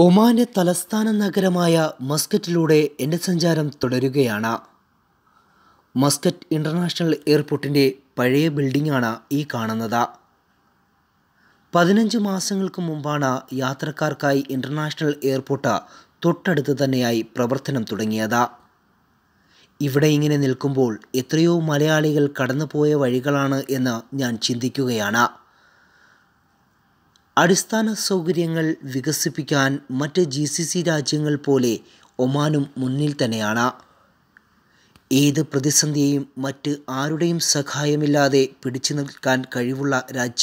ഒമാന്റെ തലസ്ഥാന നഗരമായ മസ്കറ്റിലൂടെ എൻ്റെ സഞ്ചാരം തുടരുകയാണ് മസ്കറ്റ് ഇൻ്റർനാഷണൽ എയർപോർട്ടിൻ്റെ പഴയ ബിൽഡിംഗാണ് ഈ കാണുന്നത് പതിനഞ്ച് മാസങ്ങൾക്ക് മുമ്പാണ് യാത്രക്കാർക്കായി ഇൻ്റർനാഷണൽ എയർപോർട്ട് തൊട്ടടുത്ത് തന്നെയായി പ്രവർത്തനം തുടങ്ങിയത് ഇവിടെ ഇങ്ങനെ നിൽക്കുമ്പോൾ എത്രയോ മലയാളികൾ കടന്നുപോയ വഴികളാണ് എന്ന് ഞാൻ ചിന്തിക്കുകയാണ് അടിസ്ഥാന സൗകര്യങ്ങൾ വികസിപ്പിക്കാൻ മറ്റ് ജി സി സി രാജ്യങ്ങൾ പോലെ ഒമാനും മുന്നിൽ തന്നെയാണ് ഏത് പ്രതിസന്ധിയെയും മറ്റ് ആരുടെയും സഹായമില്ലാതെ പിടിച്ചു നിൽക്കാൻ കഴിവുള്ള രാജ്യം